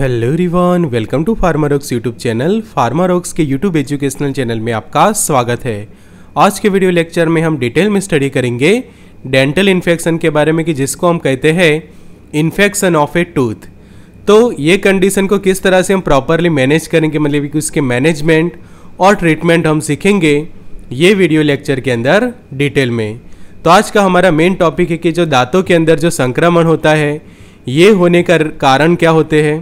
hello रिवान welcome to Pharmarox YouTube channel Pharmarox के YouTube educational channel में आपका स्वागत है आज के वीडियो लेक्चर में हम डिटेल में स्टडी करेंगे डेंटल इन्फेक्शन के बारे में कि जिसको हम कहते हैं इन्फेक्शन ऑफ ए टूथ तो ये कंडीशन को किस तरह से हम प्रॉपरली मैनेज करेंगे मतलब कि उसके मैनेजमेंट और ट्रीटमेंट हम सीखेंगे ये वीडियो लेक्चर के अंदर डिटेल में तो आज का हमारा मेन टॉपिक है कि जो दांतों के अंदर जो संक्रमण होता है ये होने का कारण क्या होते हैं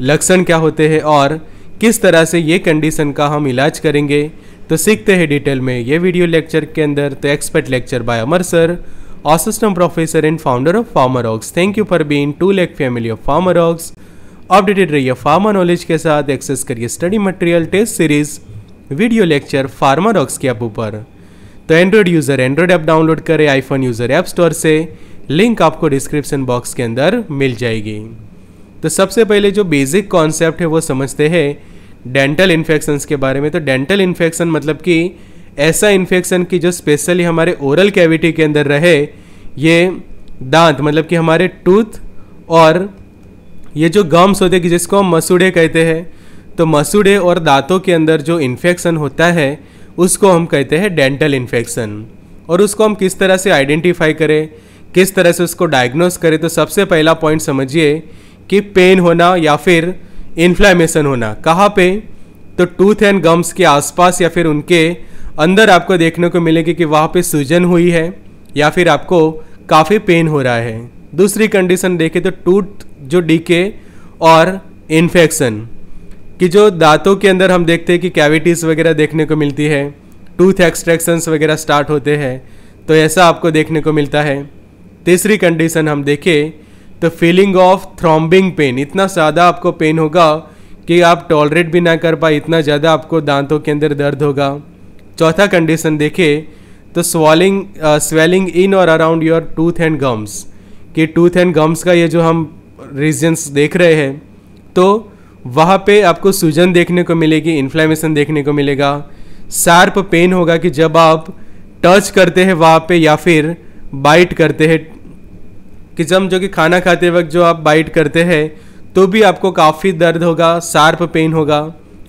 लक्षण क्या होते हैं और किस तरह से ये कंडीशन का हम इलाज करेंगे तो सीखते हैं डिटेल में ये वीडियो लेक्चर के अंदर तो expert lecture by Amar sir assistant professor and founder of Pharmarox thank you for being टू लेक family of Pharmarox updated रहिए फार्मा नॉलेज के साथ एक्सेस करिए study material test series video lecture Pharmarox के app ऊपर तो Android user Android app download करें आईफोन यूज़र ऐप स्टोर से लिंक आपको डिस्क्रिप्शन बॉक्स के अंदर मिल जाएगी तो सबसे पहले जो बेसिक कॉन्सेप्ट है वो समझते हैं डेंटल इन्फेक्शंस के बारे में तो डेंटल इन्फेक्शन मतलब कि ऐसा इन्फेक्शन कि जो स्पेशली हमारे ओरल कैविटी के अंदर रहे ये दांत मतलब कि हमारे टूथ और ये जो गम्स होते हैं कि जिसको हम मसूड़े कहते हैं तो मसूड़े और दांतों के अंदर जो इन्फेक्शन होता है उसको हम कहते हैं डेंटल इन्फेक्शन और उसको हम किस तरह से आइडेंटिफाई करें किस तरह से उसको डायग्नोस करें तो सबसे पहला पॉइंट समझिए कि पेन होना या फिर इन्फ्लामेशन होना कहाँ पे तो टूथ एंड गम्स के आसपास या फिर उनके अंदर आपको देखने को मिलेगी कि वहाँ पे सूजन हुई है या फिर आपको काफ़ी पेन हो रहा है दूसरी कंडीशन देखें तो टूथ जो डीके और इन्फेक्शन कि जो दांतों के अंदर हम देखते हैं कि कैविटीज़ वगैरह देखने को मिलती है टूथ एक्सट्रैक्शंस वगैरह स्टार्ट होते हैं तो ऐसा आपको देखने को मिलता है तीसरी कंडीशन हम देखें the feeling of throbbing pain इतना ज़्यादा आपको पेन होगा कि आप टॉलरेट भी ना कर पाए इतना ज़्यादा आपको दांतों के अंदर दर्द होगा चौथा कंडीशन देखें तो स्वॉलिंग स्वेलिंग इन और around your tooth and gums कि टूथ एंड गम्स का ये जो हम रीजन्स देख रहे हैं तो वहाँ पे आपको सूजन देखने को मिलेगी इन्फ्लेमेशन देखने को मिलेगा शार्प पेन होगा कि जब आप टच करते हैं वहाँ पे या फिर बाइट करते हैं कि जम जो कि खाना खाते वक्त जो आप बाइट करते हैं तो भी आपको काफ़ी दर्द होगा शार्प पेन होगा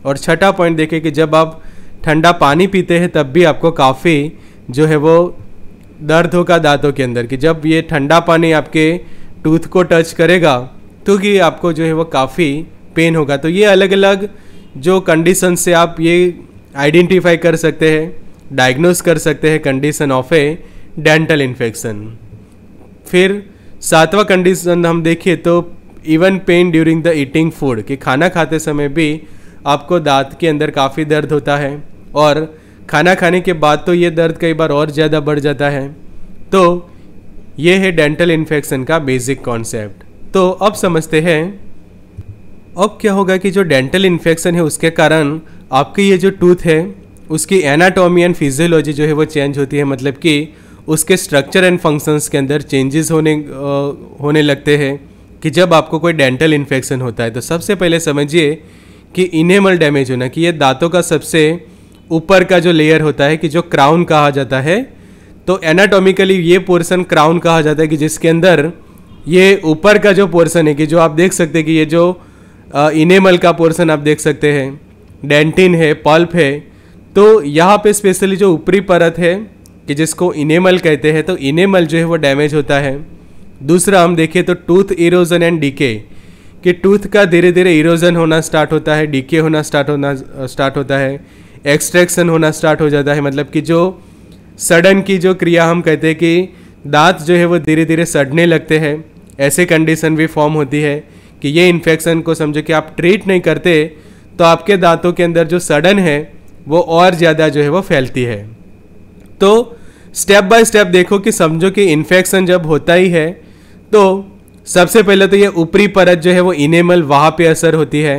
और छठा पॉइंट देखें कि जब आप ठंडा पानी पीते हैं तब भी आपको काफ़ी जो है वो दर्द होगा दांतों के अंदर कि जब ये ठंडा पानी आपके टूथ को टच करेगा तो कि आपको जो है वो काफ़ी पेन होगा तो ये अलग अलग जो कंडीशन से आप ये आइडेंटिफाई कर सकते हैं डायग्नोस कर सकते हैं condition of a dental infection फिर सातवां कंडीशन हम देखें तो even pain during the eating food कि खाना खाते समय भी आपको दांत के अंदर काफ़ी दर्द होता है और खाना खाने के बाद तो ये दर्द कई बार और ज़्यादा बढ़ जाता है तो ये है डेंटल इन्फेक्शन का बेसिक कॉन्सेप्ट तो अब समझते हैं अब क्या होगा कि जो डेंटल इन्फेक्शन है उसके कारण आपके ये जो टूथ है उसकी एनाटॉमी एंड फिजियोलॉजी जो है वो चेंज होती है मतलब कि उसके स्ट्रक्चर एंड फंक्शंस के अंदर चेंजेस होने होने लगते हैं कि जब आपको कोई डेंटल इन्फेक्शन होता है तो सबसे पहले समझिए कि इनेमल डैमेज होना कि ये दांतों का सबसे ऊपर का जो लेयर होता है कि जो क्राउन कहा जाता है तो एनाटॉमिकली ये पोर्सन क्राउन कहा जाता है कि जिसके अंदर ये ऊपर का जो पोर्सन है कि जो आप देख सकते हैं कि ये जो इनेमल का पोर्सन आप देख सकते हैं डेंटिन है पल्प है तो यहाँ पे स्पेशली जो ऊपरी परत है कि जिसको इनेमल कहते हैं तो इनेमल जो है वो डैमेज होता है दूसरा हम देखें तो टूथ इरोजन एंड डीके कि टूथ का धीरे धीरे इरोजन होना स्टार्ट होता है डीके होना स्टार्ट होना स्टार्ट होता है एक्सट्रैक्शन होना स्टार्ट हो जाता है मतलब कि जो सडन की जो क्रिया हम कहते हैं कि दांत जो है वो धीरे धीरे सड़ने लगते हैं ऐसे कंडीशन भी फॉर्म होती है कि ये इन्फेक्शन को समझो कि आप ट्रीट नहीं करते तो आपके दांतों के अंदर जो सडन है वो और ज़्यादा जो है वो फैलती है तो स्टेप बाय स्टेप देखो कि समझो कि इन्फेक्शन जब होता ही है तो सबसे पहले तो ये ऊपरी परत जो है वो इनेमल वहाँ पे असर होती है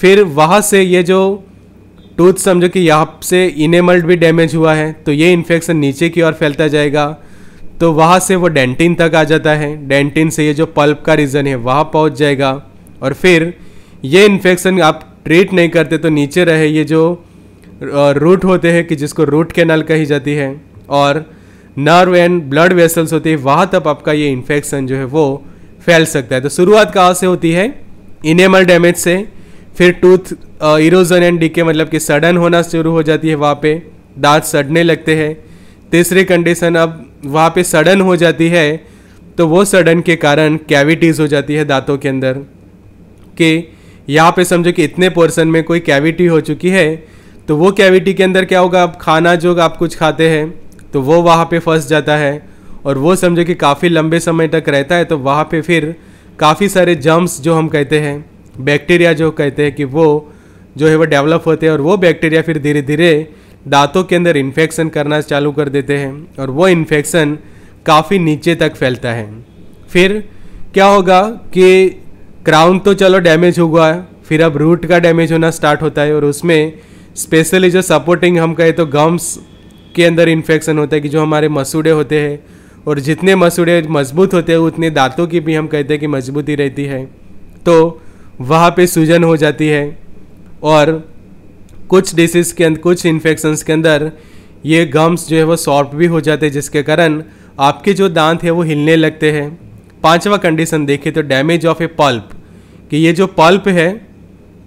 फिर वहाँ से ये जो टूथ समझो कि यहाँ से इनेमल्ड भी डैमेज हुआ है तो ये इन्फेक्शन नीचे की ओर फैलता जाएगा तो वहाँ से वो डेंटिन तक आ जाता है डेंटिन से ये जो पल्प का रीज़न है वहाँ पहुँच जाएगा और फिर ये इन्फेक्शन आप ट्रीट नहीं करते तो नीचे रहे ये जो रूट होते हैं कि जिसको रूट कैनल कही जाती है और नर्व एंड ब्लड वेसल्स होती है वहाँ तक आपका ये इन्फेक्शन जो है वो फैल सकता है तो शुरुआत कहाँ से होती है इनेमल डैमेज से फिर टूथ इरोजन एंड डीके मतलब कि सडन होना शुरू हो जाती है वहाँ पे दांत सड़ने लगते हैं तीसरी कंडीशन अब वहाँ पे सडन हो जाती है तो वो सडन के कारण कैविटीज़ हो जाती है दांतों के अंदर कि यहाँ पे समझो कि इतने पोर्सन में कोई कैविटी हो चुकी है तो वो कैविटी के अंदर क्या होगा आप खाना जो आप कुछ खाते हैं तो वो वहाँ पे फंस जाता है और वो समझो कि काफ़ी लंबे समय तक रहता है तो वहाँ पे फिर काफ़ी सारे जम्स जो हम कहते हैं बैक्टीरिया जो कहते हैं कि वो जो है वो डेवलप होते हैं और वो बैक्टीरिया फिर धीरे धीरे दांतों के अंदर इन्फेक्शन करना चालू कर देते हैं और वो इन्फेक्शन काफ़ी नीचे तक फैलता है फिर क्या होगा कि क्राउन तो चलो डैमेज हुआ है फिर अब रूट का डैमेज होना स्टार्ट होता है और उसमें स्पेशली जो सपोर्टिंग हम कहें तो गम्स के अंदर इन्फेक्शन होता है कि जो हमारे मसूड़े होते हैं और जितने मसूड़े मजबूत होते हैं उतने दांतों की भी हम कहते हैं कि मजबूती रहती है तो वहाँ पे सूजन हो जाती है और कुछ डिसीज़ के अंदर कुछ इन्फेक्शंस के अंदर ये गम्स जो है वो सॉफ्ट भी हो जाते हैं जिसके कारण आपके जो दांत है वो हिलने लगते हैं पांचवा कंडीशन देखें तो डैमेज ऑफ ए पल्प कि ये जो पल्प है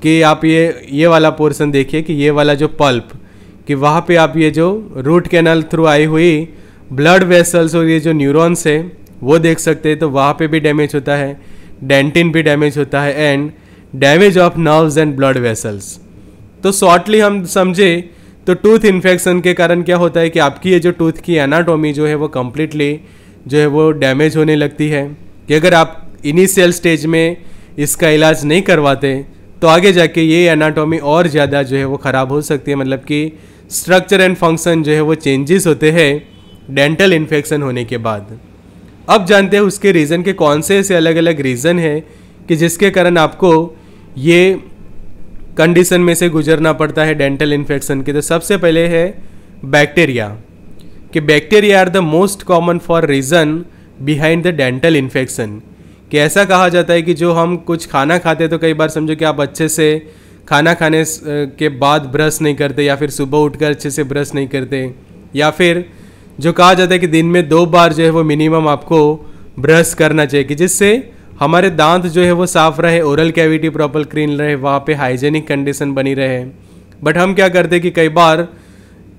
कि आप ये ये वाला पोर्सन देखिए कि ये वाला जो पल्प कि वहाँ पे आप ये जो रूट कैनल थ्रू आई हुई ब्लड वेसल्स और ये जो न्यूरॉन्स है वो देख सकते हैं तो वहाँ पे भी डैमेज होता है डेंटिन भी डैमेज होता है and damage of nerves and blood vessels तो शॉर्टली हम समझे तो टूथ इन्फेक्शन के कारण क्या होता है कि आपकी ये जो टूथ की एनाटोमी जो है वो कम्प्लीटली जो है वो डैमेज होने लगती है कि अगर आप इनिशियल स्टेज में इसका इलाज नहीं करवाते तो आगे जाके ये एनाटॉमी और ज़्यादा जो है वो ख़राब हो सकती है मतलब कि स्ट्रक्चर एंड फंक्शन जो है वो चेंजेस होते हैं डेंटल इन्फेक्शन होने के बाद अब जानते हैं उसके रीज़न के कौन से ऐसे अलग अलग रीज़न है कि जिसके कारण आपको ये कंडीशन में से गुजरना पड़ता है डेंटल इन्फेक्शन के तो सबसे पहले है बैक्टीरिया कि bacteria are the most common for reason behind the dental infection कि ऐसा कहा जाता है कि जो हम कुछ खाना खाते तो कई बार समझो कि आप अच्छे से खाना खाने के बाद ब्रश नहीं करते या फिर सुबह उठकर अच्छे से ब्रश नहीं करते या फिर जो कहा जाता है कि दिन में दो बार जो है वो मिनिमम आपको ब्रश करना चाहिए कि जिससे हमारे दांत जो है वो साफ़ रहे ओरल कैविटी प्रॉपर क्लीन रहे वहाँ पे हाइजेनिक कंडीशन बनी रहे बट हम क्या करते कि कई बार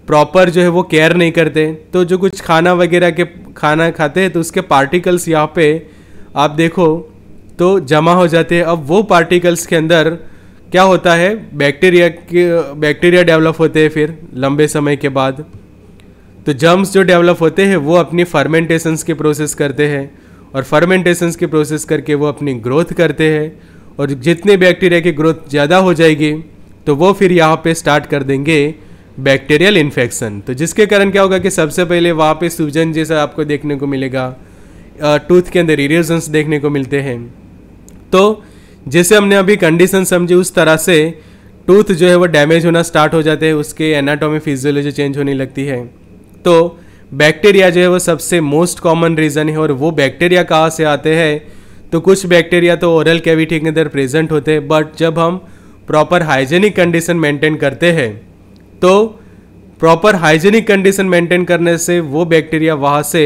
प्रॉपर जो है वो केयर नहीं करते तो जो कुछ खाना वगैरह के खाना खाते हैं तो उसके पार्टिकल्स यहाँ पे आप देखो तो जमा हो जाते हैं अब वो पार्टिकल्स के अंदर क्या होता है बैक्टीरिया के बैक्टीरिया डेवलप होते हैं फिर लंबे समय के बाद तो जर्म्स जो डेवलप होते हैं वो अपनी फर्मेंटेशंस के प्रोसेस करते हैं और फर्मेंटेशंस के प्रोसेस करके वो अपनी ग्रोथ करते हैं और जितने बैक्टीरिया की ग्रोथ ज़्यादा हो जाएगी तो वो फिर यहाँ पे स्टार्ट कर देंगे बैक्टीरियल इन्फेक्शन तो जिसके कारण क्या होगा कि सबसे पहले वहाँ पे सूजन जैसा आपको देखने को मिलेगा टूथ के अंदर इरेजन्स देखने को मिलते हैं तो जैसे हमने अभी कंडीशन समझी उस तरह से टूथ जो है वो डैमेज होना स्टार्ट हो जाते हैं उसके एनाटॉमी फिजियोलॉजी चेंज होने लगती है तो बैक्टीरिया जो है वो सबसे मोस्ट कॉमन रीज़न है और वो बैक्टीरिया कहाँ से आते हैं तो कुछ बैक्टीरिया तो ओरल कैविटी के अंदर प्रेजेंट होते हैं बट जब हम प्रॉपर हाइजेनिक कंडीशन मेंटेन करते हैं तो प्रॉपर हाइजेनिक कंडीशन मेंटेन करने से वो बैक्टीरिया वहाँ से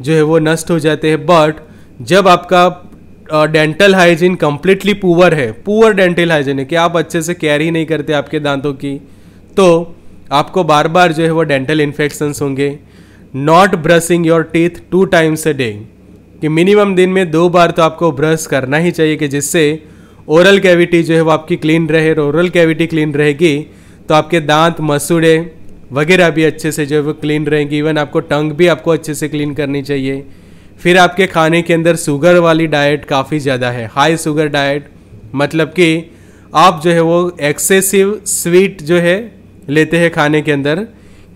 जो है वो नष्ट हो जाते हैं बट जब आपका डेंटल हाइजीन कम्प्लीटली पुअर है पुअर डेंटल हाइजीन है कि आप अच्छे से केयर ही नहीं करते आपके दांतों की तो आपको बार बार जो है वो डेंटल इन्फेक्शंस होंगे not brushing your teeth two times a day कि मिनिमम दिन में दो बार तो आपको ब्रश करना ही चाहिए कि जिससे ओरल कैविटी जो है वो आपकी क्लीन रहे और ओरल कैविटी क्लीन रहेगी तो आपके दांत मसूड़े वगैरह भी अच्छे से जो है वो क्लीन रहेंगी इवन आपको टंग भी आपको अच्छे से क्लीन करनी चाहिए फिर आपके खाने के अंदर शुगर वाली डाइट काफ़ी ज़्यादा है हाई शुगर डाइट मतलब कि आप जो है वो एक्सेसिव स्वीट जो है लेते हैं खाने के अंदर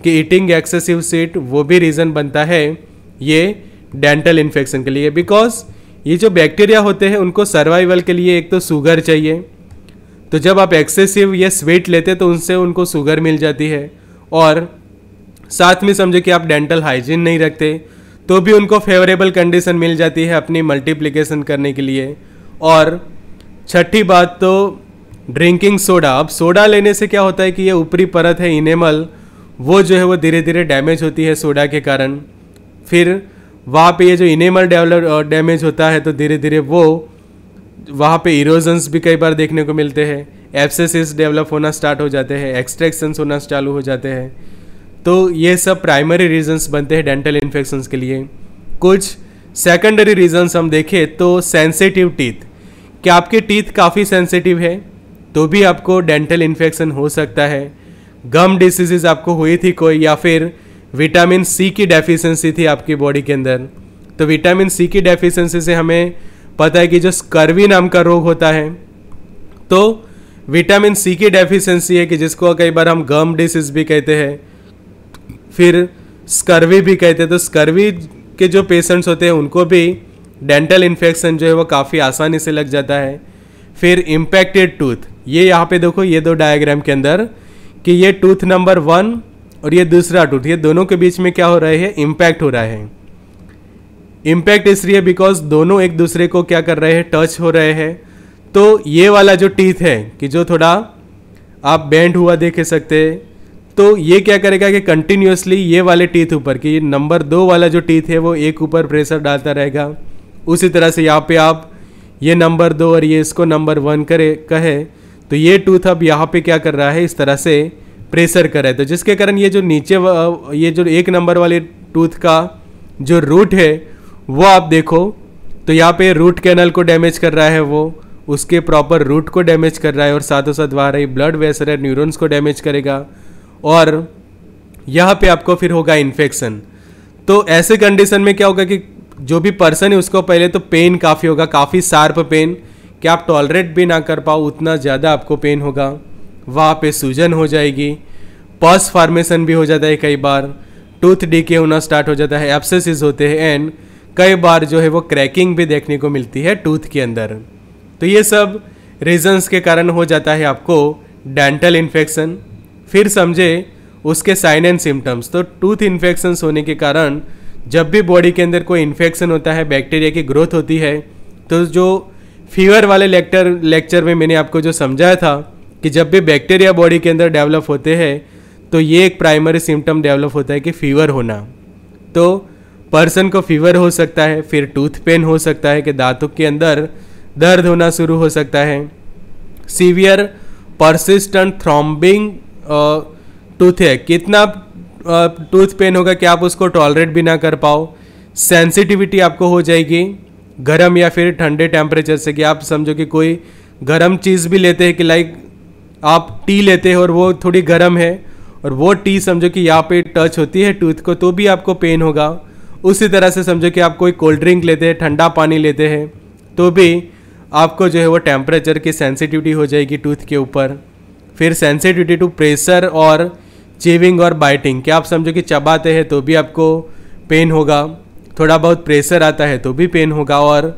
कि ईटिंग एक्सेसिव स्वीट वो भी रीज़न बनता है ये डेंटल इन्फेक्शन के लिए बिकॉज ये जो बैक्टीरिया होते हैं उनको सर्वाइवल के लिए एक तो शुगर चाहिए तो जब आप एक्सेसिव ये स्वीट लेते हैं तो उनसे उनको शुगर मिल जाती है और साथ में समझो कि आप डेंटल हाइजीन नहीं रखते तो भी उनको फेवरेबल कंडीशन मिल जाती है अपनी मल्टीप्लिकेशन करने के लिए और छठी बात तो ड्रिंकिंग सोडा अब सोडा लेने से क्या होता है कि ये ऊपरी परत है इनेमल वो जो है वो धीरे धीरे डैमेज होती है सोडा के कारण फिर वहाँ पे ये जो इनेमल डेवलप डैमेज होता है तो धीरे धीरे वो वहाँ पे इरोजन्स भी कई बार देखने को मिलते हैं एब्सेसिस डेवलप होना स्टार्ट हो जाते हैं एक्सट्रैक्शंस होना चालू हो जाते हैं तो ये सब प्राइमरी रीजंस बनते हैं डेंटल इन्फेक्शंस के लिए कुछ सेकेंडरी रीजंस हम देखें तो सेंसिटिव टीथ क्या आपके टीथ काफ़ी सेंसिटिव है तो भी आपको डेंटल इन्फेक्शन हो सकता है गम डिसीजेज आपको हुई थी कोई या फिर विटामिन सी की डेफिशिएंसी थी आपकी बॉडी के अंदर तो विटामिन सी की डेफिशिएंसी से हमें पता है कि जो स्कर्वी नाम का रोग होता है तो विटामिन सी की डेफिशिएंसी है कि जिसको कई बार हम गम डिसीज भी कहते हैं फिर स्कर्वी भी कहते हैं तो स्कर्वी के जो पेशेंट्स होते हैं उनको भी डेंटल इन्फेक्शन जो है वो काफ़ी आसानी से लग जाता है फिर इम्पैक्टेड टूथ ये यहाँ पे देखो ये दो डायग्राम के अंदर कि ये टूथ नंबर वन और ये दूसरा टूथ ये दोनों के बीच में क्या हो रहा है इम्पैक्ट हो रहा है इम्पैक्ट इसलिए बिकॉज दोनों एक दूसरे को क्या कर रहे हैं टच हो रहे हैं तो ये वाला जो टीथ है कि जो थोड़ा आप बेंड हुआ देख सकते तो ये क्या करेगा कि कंटिन्यूसली ये वाले टीथ ऊपर कि नंबर दो वाला जो टीथ है वो एक ऊपर प्रेशर डालता रहेगा उसी तरह से यहाँ पे आप ये नंबर दो और ये इसको नंबर वन करे कहे तो ये टूथ अब यहाँ पे क्या कर रहा है इस तरह से प्रेशर है तो जिसके कारण ये जो नीचे ये जो एक नंबर वाले टूथ का जो रूट है वो आप देखो तो यहाँ पे रूट कैनल को डैमेज कर रहा है वो उसके प्रॉपर रूट को डैमेज कर रहा है और साथों साथ वहाँ रही ब्लड वेसर है न्यूरोन्स को डैमेज करेगा और यहाँ पे आपको फिर होगा इन्फेक्शन तो ऐसे कंडीशन में क्या होगा कि जो भी पर्सन है उसको पहले तो पेन काफ़ी होगा काफ़ी शार्प पेन कि आप टॉलरेट भी ना कर पाओ उतना ज़्यादा आपको पेन होगा वहाँ पे सूजन हो जाएगी पर्स फॉर्मेशन भी हो जाता है कई बार टूथ डीके होना स्टार्ट हो जाता है एब्सेसिस होते हैं एंड कई बार जो है वो क्रैकिंग भी देखने को मिलती है टूथ के अंदर तो ये सब रीजंस के कारण हो जाता है आपको डेंटल इन्फेक्शन फिर समझे उसके साइन एंड सिम्टम्स तो टूथ इन्फेक्शन होने के कारण जब भी बॉडी के अंदर कोई इन्फेक्शन होता है बैक्टीरिया की ग्रोथ होती है तो जो फीवर वाले लेक्टर लेक्चर में मैंने आपको जो समझाया था कि जब भी बैक्टीरिया बॉडी के अंदर डेवलप होते हैं तो ये एक प्राइमरी सिम्टम डेवलप होता है कि फीवर होना तो पर्सन को फीवर हो सकता है फिर टूथ पेन हो सकता है कि दांतों के अंदर दर्द होना शुरू हो सकता है सीवियर परसिस्टेंट थ्रॉम्बिंग टूथ है कितना टूथ पेन होगा कि आप उसको टॉलरेट भी ना कर पाओ सेंसिटिविटी आपको हो जाएगी गर्म या फिर ठंडे टेम्परेचर से कि आप समझो कि कोई गर्म चीज़ भी लेते हैं कि लाइक आप टी लेते हैं और वो थोड़ी गर्म है और वो टी समझो कि यहाँ पे टच होती है टूथ को तो भी आपको पेन होगा उसी तरह से समझो कि आप कोई कोल्ड ड्रिंक लेते हैं ठंडा पानी लेते हैं तो भी आपको जो है वो टेम्परेचर की सेंसिटिविटी हो जाएगी टूथ के ऊपर फिर सेंसिटिविटी टू प्रेशर और चीविंग और बाइटिंग क्या आप समझो कि चबाते हैं तो भी आपको पेन होगा थोड़ा बहुत प्रेशर आता है तो भी पेन होगा और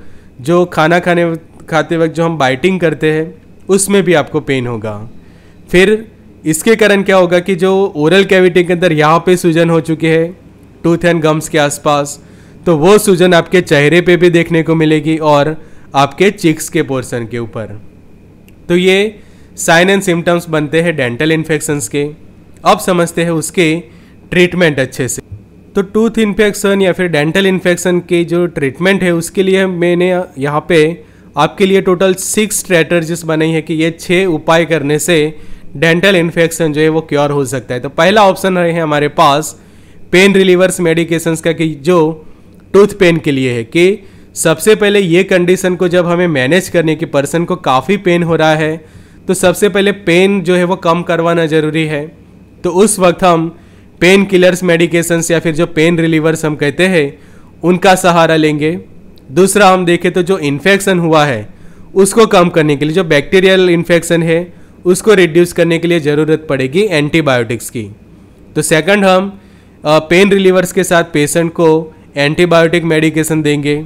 जो खाना खाने खाते वक्त जो हम बाइटिंग करते हैं उसमें भी आपको पेन होगा फिर इसके कारण क्या होगा कि जो ओरल कैविटी के अंदर यहाँ पे सूजन हो चुकी है टूथ एंड गम्स के आसपास तो वो सूजन आपके चेहरे पे भी देखने को मिलेगी और आपके चिक्स के पोर्सन के ऊपर तो ये साइन एंड सिम्टम्स बनते हैं डेंटल इन्फेक्शंस के अब समझते हैं उसके ट्रीटमेंट अच्छे से तो टूथ इन्फेक्शन या फिर डेंटल इन्फेक्शन के जो ट्रीटमेंट है उसके लिए मैंने यहाँ पे आपके लिए टोटल सिक्स स्ट्रेटर्जीज बनाई है कि ये छः उपाय करने से डेंटल इन्फेक्शन जो है वो क्योर हो सकता है तो पहला ऑप्शन है हमारे पास पेन रिलीवर्स मेडिकेशंस का कि जो टूथ पेन के लिए है कि सबसे पहले ये कंडीशन को जब हमें मैनेज करने की पर्सन को काफ़ी पेन हो रहा है तो सबसे पहले पेन जो है वो कम करवाना ज़रूरी है तो उस वक्त हम पेन किलर्स मेडिकेशंस या फिर जो पेन रिलीवर्स हम कहते हैं उनका सहारा लेंगे दूसरा हम देखें तो जो इन्फेक्शन हुआ है उसको कम करने के लिए जो बैक्टीरियल इन्फेक्शन है उसको रिड्यूस करने के लिए ज़रूरत पड़ेगी एंटीबायोटिक्स की तो सेकंड हम पेन रिलीवर्स के साथ पेशेंट को एंटीबायोटिक मेडिकेशन देंगे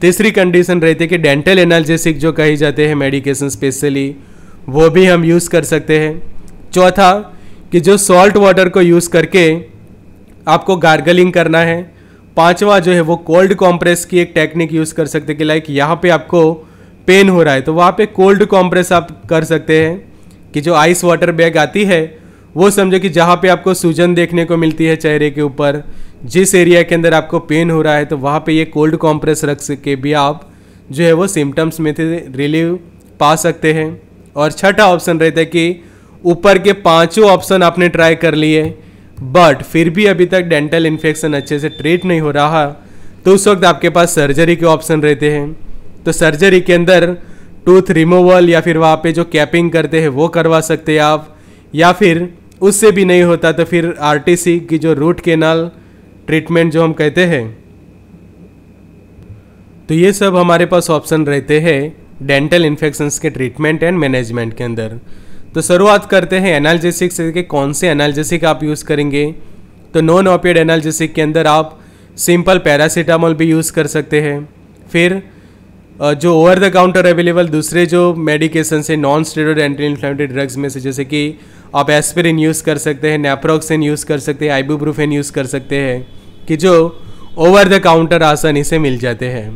तीसरी कंडीशन रहती है कि डेंटल एनाल्जेसिक जो कही जाते हैं मेडिकेशन स्पेशली वो भी हम यूज़ कर सकते हैं चौथा कि जो सॉल्ट वाटर को यूज़ करके आपको गार्गलिंग करना है पांचवा जो है वो कोल्ड कॉम्प्रेस की एक टेक्निक यूज़ कर सकते हैं कि लाइक यहाँ पे आपको पेन हो रहा है तो वहाँ पे कोल्ड कॉम्प्रेस आप कर सकते हैं कि जो आइस वाटर बैग आती है वो समझो कि जहाँ पे आपको सूजन देखने को मिलती है चेहरे के ऊपर जिस एरिया के अंदर आपको पेन हो रहा है तो वहाँ पे ये कोल्ड कॉम्प्रेस रख के भी आप जो है वो सिम्टम्स में से रिलीव पा सकते हैं और छठा ऑप्शन रहता है कि ऊपर के पांचों ऑप्शन आपने ट्राई कर लिए बट फिर भी अभी तक डेंटल इन्फेक्शन अच्छे से ट्रीट नहीं हो रहा तो उस वक्त आपके पास सर्जरी के ऑप्शन रहते हैं तो सर्जरी के अंदर टूथ रिमूवल या फिर वहाँ पे जो कैपिंग करते हैं वो करवा सकते हैं आप या फिर उससे भी नहीं होता तो फिर आरटीसी की जो रूट केनाल ट्रीटमेंट जो हम कहते हैं तो ये सब हमारे पास ऑप्शन रहते हैं डेंटल इन्फेक्शंस के ट्रीटमेंट एंड मैनेजमेंट के अंदर तो शुरुआत करते हैं एनालजेसिक से के कौन से एनालजेसिक आप यूज़ करेंगे तो नॉन ऑपियड एनालजेसिक के अंदर आप सिंपल पैरासीटामोल भी यूज़ कर सकते हैं फिर जो ओवर द काउंटर अवेलेबल दूसरे जो मेडिकेशन से non steroid anti inflammatory drugs में से जैसे कि आप एस्पिरिन यूज़ कर सकते हैं नेप्रोक्सिन यूज़ कर सकते हैं आइबूब्रूफेन यूज़ कर सकते हैं कि जो ओवर द काउंटर आसानी से मिल जाते हैं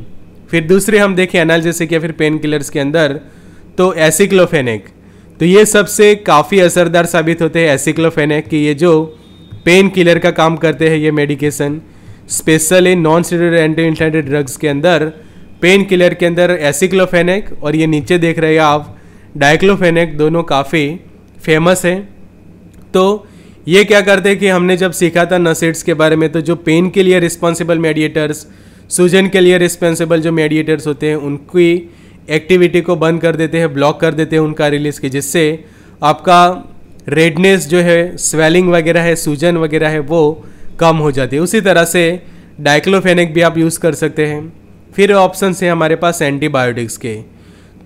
फिर दूसरे हम देखें जैसे कि फिर पेन किलर्स के अंदर तो एसिक्लोफेनिक तो ये सबसे काफ़ी असरदार साबित होते हैं एसिक्लोफेनिक कि ये जो पेन किलर का काम करते हैं ये मेडिकेशन इन non steroid anti inflammatory drugs के अंदर पेन किलर के अंदर एसिक्लोफेनिक और ये नीचे देख रहे हैं आप डाइक्लोफेनिक दोनों काफ़ी फेमस हैं तो ये क्या करते हैं कि हमने जब सीखा था नसेट्स के बारे में तो जो पेन के लिए रिस्पॉन्सिबल मेडिएटर्स सूजन के लिए रिस्पॉन्सिबल जो मेडिएटर्स होते हैं उनकी एक्टिविटी को बंद कर देते हैं ब्लॉक कर देते हैं उनका रिलीज के जिससे आपका रेडनेस जो है स्वेलिंग वगैरह है सूजन वगैरह है वो कम हो जाती है उसी तरह से डाइक्लोफेनिक भी आप यूज़ कर सकते हैं फिर ऑप्शन है हमारे पास एंटीबायोटिक्स के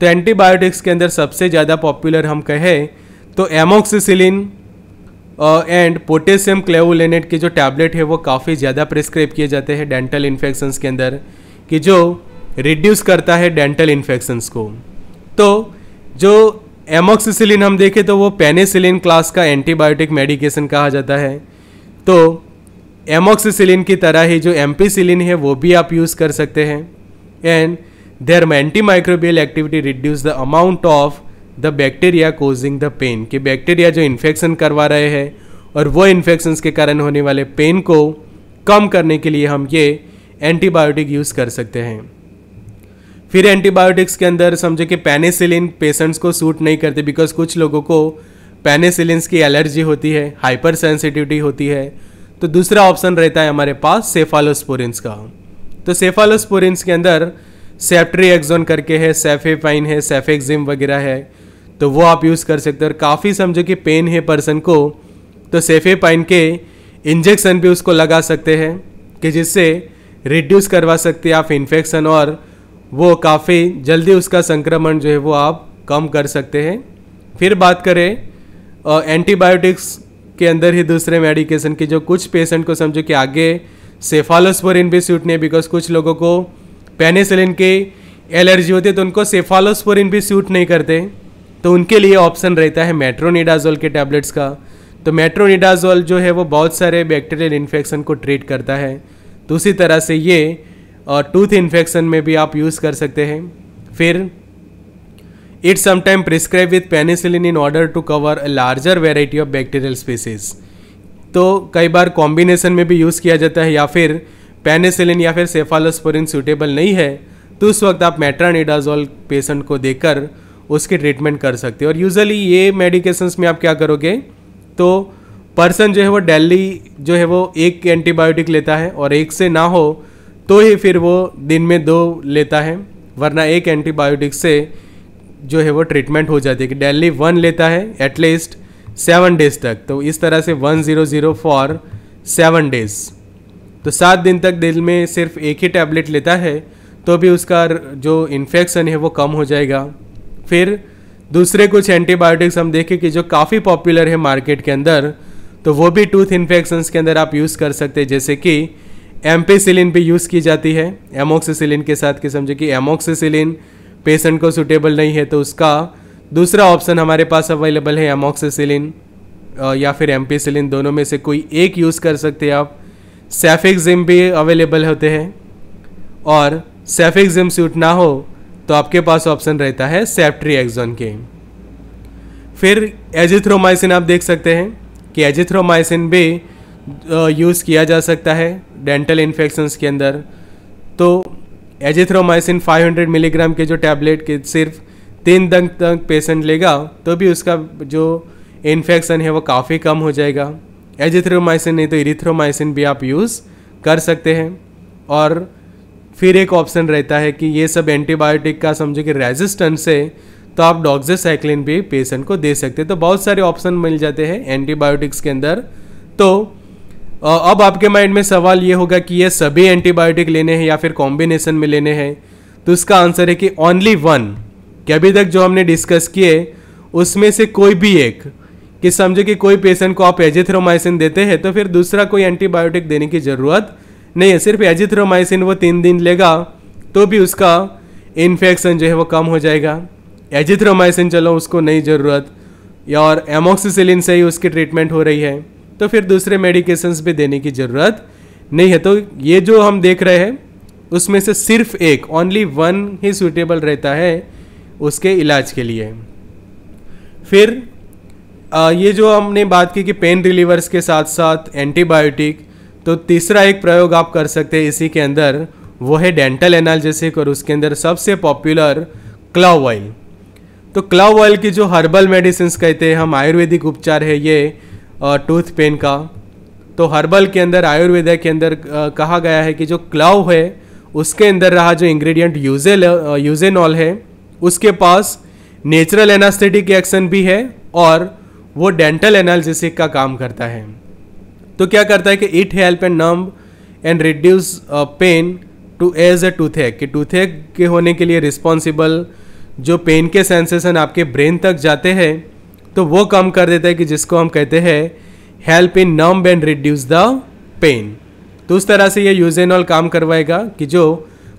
तो एंटीबायोटिक्स के अंदर सबसे ज़्यादा पॉपुलर हम कहें तो एमोक्सिसिलिन एंड पोटेशियम क्लेवोलेनेट के जो टैबलेट है वो काफ़ी ज़्यादा प्रिस्क्राइब किए जाते हैं डेंटल इन्फेक्शंस के अंदर कि जो रिड्यूस करता है डेंटल इन्फेक्शंस को तो जो एमोक्सिसिलिन हम देखें तो वो पेनिसिलिन क्लास का एंटीबायोटिक मेडिकेशन कहा जाता है तो एमोक्सिसिलिन की तरह ही जो एम्पीसिलिन है वो भी आप यूज़ कर सकते हैं and their anti microbial activity reduce the amount of the bacteria causing the pain कि बैक्टीरिया जो इन्फेक्शन करवा रहे हैं और वो इन्फेक्शन के कारण होने वाले पेन को कम करने के लिए हम ये एंटीबायोटिक यूज़ कर सकते हैं फिर एंटीबायोटिक्स के अंदर समझे कि पेनिसिलिन पेशेंट्स को सूट नहीं करते बिकॉज कुछ लोगों को पेनिसिलिन की एलर्जी होती है हाइपर सेंसिटिविटी होती है तो दूसरा ऑप्शन रहता है हमारे पास सेफालोस्पोरिन्स का तो सेफालोस्पोरिन्स के अंदर सेफ्ट्री एक्जोन करके है सेफेपाइन है सेफेक्जिम वगैरह है तो वो आप यूज़ कर सकते हो और काफ़ी समझो कि पेन है पर्सन को तो सेफे पाइन के इंजेक्शन भी उसको लगा सकते हैं कि जिससे रिड्यूस करवा सकते हैं आप इन्फेक्शन और वो काफ़ी जल्दी उसका संक्रमण जो है वो आप कम कर सकते हैं फिर बात करें एंटीबायोटिक्स के अंदर ही दूसरे मेडिकेशन की जो कुछ पेशेंट को समझो कि आगे सेफालोस्पोरिन भी सूट नहीं है बिकॉज कुछ लोगों को पेनिसिलिन के एलर्जी होती है तो उनको सेफालोस्पोरिन भी सूट नहीं करते तो उनके लिए ऑप्शन रहता है मेट्रोनिडाजोल के टैबलेट्स का तो मेट्रोनिडाजोल जो है वो बहुत सारे बैक्टीरियल इन्फेक्शन को ट्रीट करता है तो उसी तरह से ये और टूथ इन्फेक्शन में भी आप यूज़ कर सकते हैं फिर it's sometime prescribe with penicillin in order to cover a larger variety of bacterial species तो कई बार कॉम्बिनेशन में भी यूज़ किया जाता है या फिर पेनिसिलिन या फिर सेफालोस्पोरिन सूटेबल नहीं है तो उस वक्त आप मेट्रानिडाजोल पेशेंट को देकर उसकी ट्रीटमेंट कर सकते हो और यूज़ली ये मेडिकेशंस में आप क्या करोगे तो पर्सन जो है वो डेली जो है वो एक एंटीबायोटिक लेता है और एक से ना हो तो ही फिर वो दिन में दो लेता है वरना एक एंटीबायोटिक से जो है वो ट्रीटमेंट हो जाती है कि डेली वन लेता है एटलीस्ट सेवन डेज तक तो इस तरह से one zero zero for seven days तो सात दिन तक दिल में सिर्फ एक ही टैबलेट लेता है तो भी उसका जो इन्फेक्शन है वो कम हो जाएगा फिर दूसरे कुछ एंटीबायोटिक्स हम देखें कि जो काफ़ी पॉपुलर है मार्केट के अंदर तो वो भी टूथ इन्फेक्शन के अंदर आप यूज़ कर सकते हैं जैसे कि एम्पीसिलिन भी यूज़ की जाती है एमोक्सिसिलिन के साथ के समझे कि एमोक्सिसिलिन पेशेंट को सुटेबल नहीं है तो उसका दूसरा ऑप्शन हमारे पास अवेलेबल है एमोक्सिसिलिन या फिर एम्पीसिलिन दोनों में से कोई एक यूज़ कर सकते हैं आप सैफिक जिम भी अवेलेबल होते हैं और सैफिक जिम सूट ना हो तो आपके पास ऑप्शन रहता है सेप्ट्री एक्जोन के फिर एजिथ्रोमाइसिन आप देख सकते हैं कि एजिथ्रोमाइसिन भी यूज़ किया जा सकता है डेंटल इन्फेक्शंस के अंदर तो एजिथ्रोमाइसिन 500 मिलीग्राम के जो टैबलेट के सिर्फ तीन दिन तक पेशेंट लेगा तो भी उसका जो इन्फेक्शन है वो काफ़ी कम हो जाएगा एजिथ्रोमाइसिन नहीं तो इरिथ्रोमाइसिन भी आप यूज़ कर सकते हैं और फिर एक ऑप्शन रहता है कि ये सब एंटीबायोटिक का समझो कि रेजिस्टेंस है तो आप डॉक्जेसाइक्लिन भी पेशेंट को दे सकते हैं तो बहुत सारे ऑप्शन मिल जाते हैं एंटीबायोटिक्स के अंदर तो अब आपके माइंड में सवाल ये होगा कि ये सभी एंटीबायोटिक लेने हैं या फिर कॉम्बिनेशन में लेने हैं तो उसका आंसर है कि ओनली वन कि अभी तक जो हमने डिस्कस किए उसमें से कोई भी एक कि समझो कि कोई पेशेंट को आप एजिथ्रोमाइसिन देते हैं तो फिर दूसरा कोई एंटीबायोटिक देने की ज़रूरत नहीं है सिर्फ एजिथ्रोमाइसिन वो तीन दिन लेगा तो भी उसका इन्फेक्शन जो है वो कम हो जाएगा एजिथ्रोमाइसिन चलो उसको नहीं ज़रूरत और एमोक्सिसिलिन से ही उसकी ट्रीटमेंट हो रही है तो फिर दूसरे मेडिकेशंस भी देने की ज़रूरत नहीं है तो ये जो हम देख रहे हैं उसमें से सिर्फ एक ओनली वन ही सूटेबल रहता है उसके इलाज के लिए फिर आ, ये जो हमने बात की कि पेन रिलीवर्स के साथ साथ एंटीबायोटिक तो तीसरा एक प्रयोग आप कर सकते हैं इसी के अंदर वो है डेंटल एनाल्जेसिक और उसके अंदर सबसे पॉपुलर क्लाव ऑयल तो क्लाव ऑयल की जो हर्बल मेडिसिन कहते हैं हम आयुर्वेदिक उपचार है ये टूथ पेन का तो हर्बल के अंदर आयुर्वेदा के अंदर कहा गया है कि जो क्लाव है उसके अंदर रहा जो इंग्रेडिएंट यूजेल यूजेनॉल है उसके पास नेचुरल एनास्थेटिक एक्शन भी है और वो डेंटल एनालिसिक का काम करता है तो क्या करता है कि it help and numb and reduce pain to as a toothache कि टूथ के होने के लिए रिस्पॉन्सिबल जो पेन के सेंसेशन आपके ब्रेन तक जाते हैं तो वो कम कर देता है कि जिसको हम कहते हैं help in numb and reduce the pain तो उस तरह से ये यूजेनॉल काम करवाएगा कि जो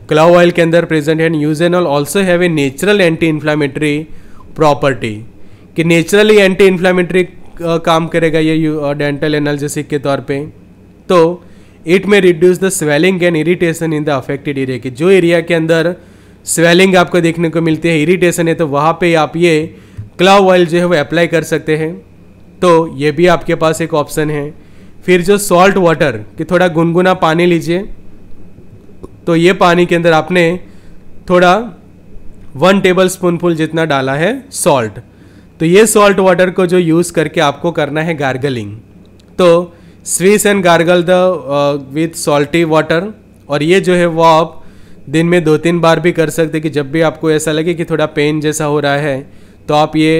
क्लाउ ऑयल के अंदर प्रेजेंट है eugenol also have a natural anti inflammatory property कि नेचुरली एंटी इन्फ्लामेटरी काम करेगा ये डेंटल एनालिसिक के तौर पे तो it may reduce the swelling and irritation in the affected area के जो एरिया के अंदर स्वेलिंग आपको देखने को मिलती है इरिटेशन है तो वहाँ पे आप ये क्लाव ऑयल जो है वो अप्लाई कर सकते हैं तो ये भी आपके पास एक ऑप्शन है फिर जो सॉल्ट वाटर कि थोड़ा गुनगुना पानी लीजिए तो ये पानी के अंदर आपने थोड़ा वन टेबल स्पूनफुल जितना डाला है सॉल्ट तो ये सॉल्ट वाटर को जो यूज़ करके आपको करना है गार्गलिंग तो swish and gargle the with salty water और ये जो है वो आप दिन में दो तीन बार भी कर सकते कि जब भी आपको ऐसा लगे कि थोड़ा पेन जैसा हो रहा है तो आप ये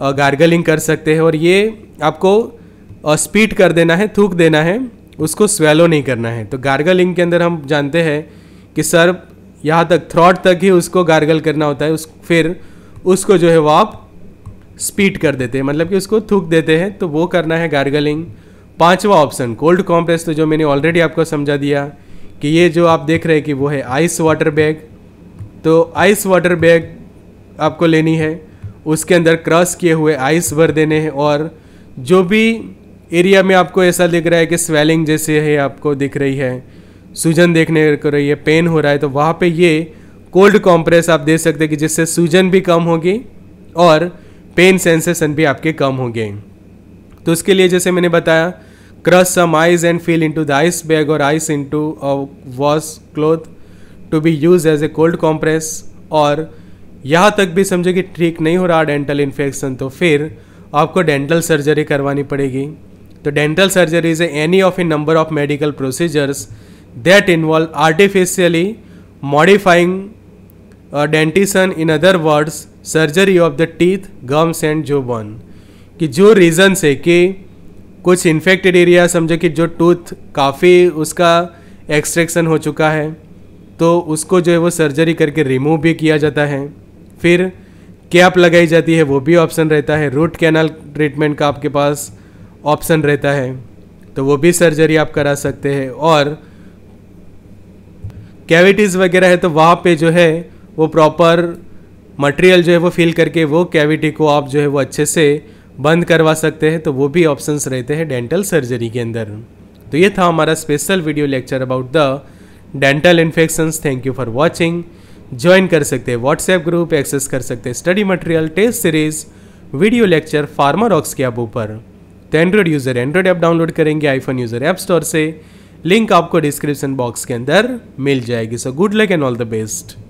गार्गलिंग uh, कर सकते हैं और ये आपको स्पीड uh, कर देना है थूक देना है उसको स्वेलो नहीं करना है तो गार्गलिंग के अंदर हम जानते हैं कि सर यहाँ तक थ्रॉट तक ही उसको गार्गल करना होता है उस फिर उसको जो है वो आप स्पीड कर देते हैं मतलब कि उसको थूक देते हैं तो वो करना है गार्गलिंग पांचवा ऑप्शन कोल्ड कॉम्प्रेस तो जो मैंने ऑलरेडी आपको समझा दिया कि ये जो आप देख रहे हैं कि वो है आइस वाटर बैग तो आइस वाटर बैग आपको लेनी है उसके अंदर क्रॉस किए हुए आइस भर देने हैं और जो भी एरिया में आपको ऐसा दिख रहा है कि स्वेलिंग जैसे है आपको दिख रही है सूजन देखने को रही है पेन हो रहा है तो वहाँ पे ये कोल्ड कॉम्प्रेस आप दे सकते हैं कि जिससे सूजन भी कम होगी और पेन सेंसेशन भी आपके कम होंगे तो उसके लिए जैसे मैंने बताया crush some ice and fill to the ice bag और ice to a wash cloth to be use as a cold compress और यहाँ तक भी समझो कि ठीक नहीं हो रहा डेंटल इन्फेक्शन तो फिर आपको डेंटल सर्जरी करवानी पड़ेगी तो dental surgery is any of a number of medical procedures that involve artificially modifying dentition in other words surgery of the teeth gums and jaw bone कि जो रीज़न से कि कुछ इन्फेक्टेड एरिया समझो कि जो टूथ काफ़ी उसका एक्सट्रैक्शन हो चुका है तो उसको जो है वो सर्जरी करके रिमूव भी किया जाता है फिर कैप लगाई जाती है वो भी ऑप्शन रहता है रूट कैनल ट्रीटमेंट का आपके पास ऑप्शन रहता है तो वो भी सर्जरी आप करा सकते हैं और कैविटीज़ वगैरह है तो वहाँ पे जो है वो प्रॉपर मटेरियल जो है वो फिल करके वो कैविटी को आप जो है वो अच्छे से बंद करवा सकते हैं तो वो भी ऑप्शंस रहते हैं डेंटल सर्जरी के अंदर तो ये था हमारा special video lecture about the dental infections thank you for watching join कर सकते हैं व्हाट्सएप ग्रुप एक्सेस कर सकते हैं study material test series video lecture Pharmarox के ऐप ऊपर तो Android user Android app download करेंगे आईफोन यूज़र ऐप स्टोर से लिंक आपको डिस्क्रिप्शन बॉक्स के अंदर मिल जाएगी so good luck and all the best